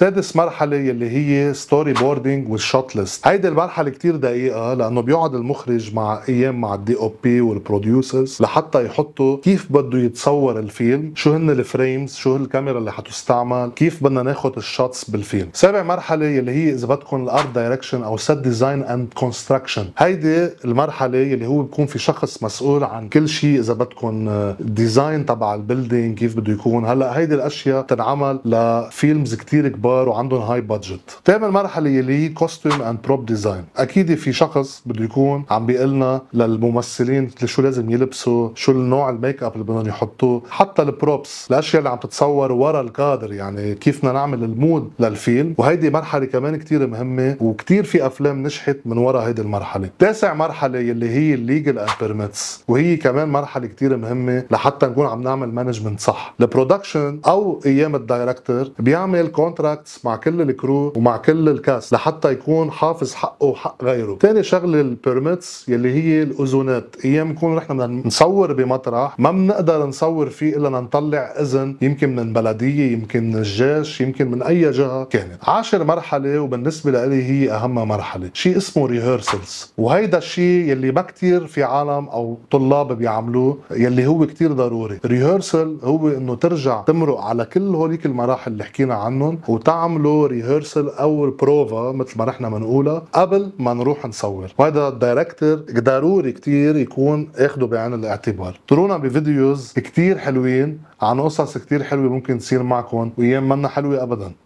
سادس مرحلة يلي هي ستوري بوردينج والشوت ليست، هيدي المرحلة كتير دقيقة لأنه بيقعد المخرج مع أيام مع الدي أو بي والبروديوسرز لحتى يحطوا كيف بده يتصور الفيلم، شو هن الفريمز، شو الكاميرا اللي حتستعمل، كيف بدنا ناخد الشوتس بالفيلم. سابع مرحلة يلي هي إذا بدكم الأرت دايركشن أو سيت ديزاين أند كونستراكشن، هيدي المرحلة يلي هو بيكون في شخص مسؤول عن كل شيء إذا بدكم ديزاين تبع البيلدينج كيف بده يكون، هلا هيدي الأشياء تنعمل لفيلمز كتير كبيرة كبار وعندهم هاي بادجت ثامن مرحله يلي هي كوستيوم اند بروب ديزاين اكيد في شخص بده يكون عم لنا للممثلين شو لازم يلبسوا شو النوع الميك اب اللي بدهم يحطوه حتى البروبس الاشياء اللي عم تتصور ورا الكادر يعني كيف بدنا نعمل المود للفيلم وهيدي مرحله كمان كتير مهمه وكتير في افلام نجحت من ورا هيدي المرحله تاسع مرحله يلي هي الليجل اند بيرميتس وهي كمان مرحله كتير مهمه لحتى نكون عم نعمل مانجمنت صح البرودكشن او ايام الدايركتور بيعمل كونتراكت كونتاكتس مع كل الكرو ومع كل الكاست لحتى يكون حافظ حقه وحق غيره ثاني شغله البيرميتس يلي هي الاذونات ايام نكون نحن بدنا نصور بمطرح ما بنقدر نصور فيه الا نطلع اذن يمكن من البلديه يمكن من الجيش يمكن من اي جهه كانت عاشر مرحله وبالنسبه لي هي اهم مرحله شيء اسمه ريهرسلز وهيدا الشيء يلي ما كثير في عالم او طلاب بيعملوه يلي هو كثير ضروري ريهرسل هو انه ترجع تمرق على كل هوليك المراحل اللي حكينا عنهم وتعملوا ريهرسل او البروفا مثل ما نحن بنقولها قبل ما نروح نصور وهذا الدايركتور ضروري كتير يكون اخده بعين الاعتبار ترونا بفيديوز كتير حلوين عن قصص كتير حلوه ممكن تصير معكم وايام منا حلوه ابدا